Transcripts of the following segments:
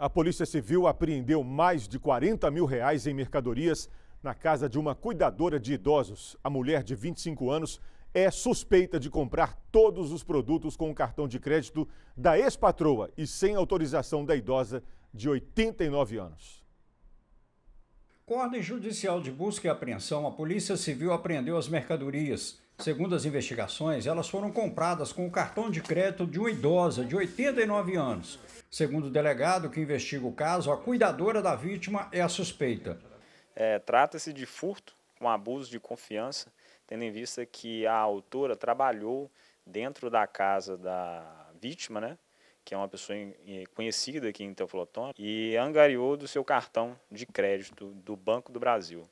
A Polícia Civil apreendeu mais de 40 mil reais em mercadorias na casa de uma cuidadora de idosos. A mulher de 25 anos é suspeita de comprar todos os produtos com o cartão de crédito da ex-patroa e sem autorização da idosa de 89 anos. Com ordem judicial de busca e apreensão, a Polícia Civil apreendeu as mercadorias Segundo as investigações, elas foram compradas com o cartão de crédito de uma idosa de 89 anos. Segundo o delegado que investiga o caso, a cuidadora da vítima é a suspeita. É, Trata-se de furto com um abuso de confiança, tendo em vista que a autora trabalhou dentro da casa da vítima, né, que é uma pessoa conhecida aqui em Teoflotone, e angariou do seu cartão de crédito do Banco do Brasil.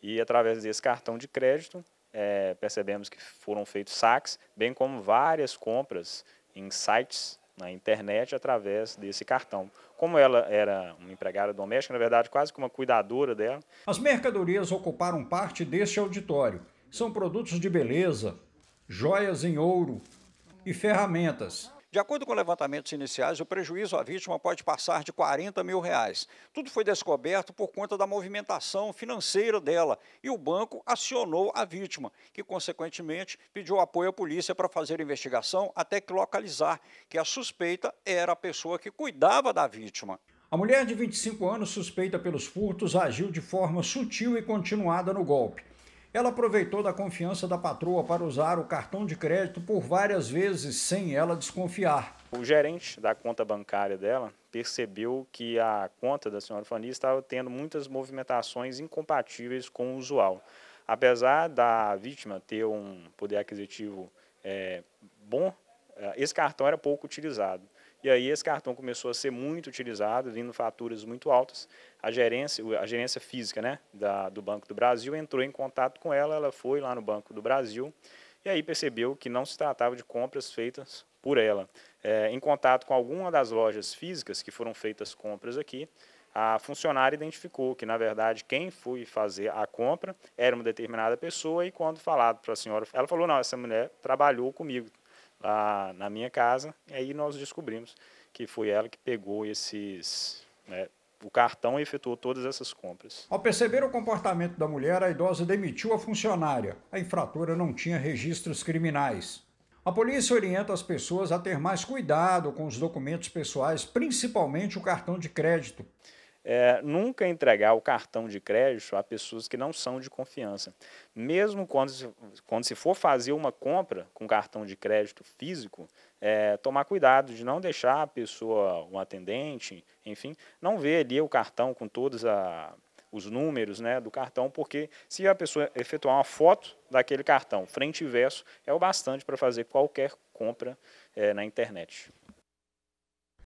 E através desse cartão de crédito, é, percebemos que foram feitos saques, bem como várias compras em sites na internet através desse cartão. Como ela era uma empregada doméstica, na verdade, quase que uma cuidadora dela. As mercadorias ocuparam parte deste auditório. São produtos de beleza, joias em ouro e ferramentas. De acordo com levantamentos iniciais, o prejuízo à vítima pode passar de 40 mil reais. Tudo foi descoberto por conta da movimentação financeira dela e o banco acionou a vítima, que consequentemente pediu apoio à polícia para fazer a investigação até que localizar que a suspeita era a pessoa que cuidava da vítima. A mulher de 25 anos, suspeita pelos furtos, agiu de forma sutil e continuada no golpe. Ela aproveitou da confiança da patroa para usar o cartão de crédito por várias vezes sem ela desconfiar. O gerente da conta bancária dela percebeu que a conta da senhora Fanny estava tendo muitas movimentações incompatíveis com o usual. Apesar da vítima ter um poder aquisitivo é, bom, eh, esse cartão era pouco utilizado. E aí esse cartão começou a ser muito utilizado, vindo faturas muito altas. A gerência, a gerência física né, da, do Banco do Brasil entrou em contato com ela, ela foi lá no Banco do Brasil e aí percebeu que não se tratava de compras feitas por ela. É, em contato com alguma das lojas físicas que foram feitas compras aqui, a funcionária identificou que, na verdade, quem foi fazer a compra era uma determinada pessoa e quando falado para a senhora, ela falou, não, essa mulher trabalhou comigo, lá na minha casa. E aí nós descobrimos que foi ela que pegou esses. Né, o cartão e efetuou todas essas compras. Ao perceber o comportamento da mulher, a idosa demitiu a funcionária. A infratora não tinha registros criminais. A polícia orienta as pessoas a ter mais cuidado com os documentos pessoais, principalmente o cartão de crédito é, nunca entregar o cartão de crédito a pessoas que não são de confiança. Mesmo quando se, quando se for fazer uma compra com cartão de crédito físico, é, tomar cuidado de não deixar a pessoa, um atendente, enfim, não ver ali o cartão com todos a, os números né, do cartão, porque se a pessoa efetuar uma foto daquele cartão, frente e verso, é o bastante para fazer qualquer compra é, na internet.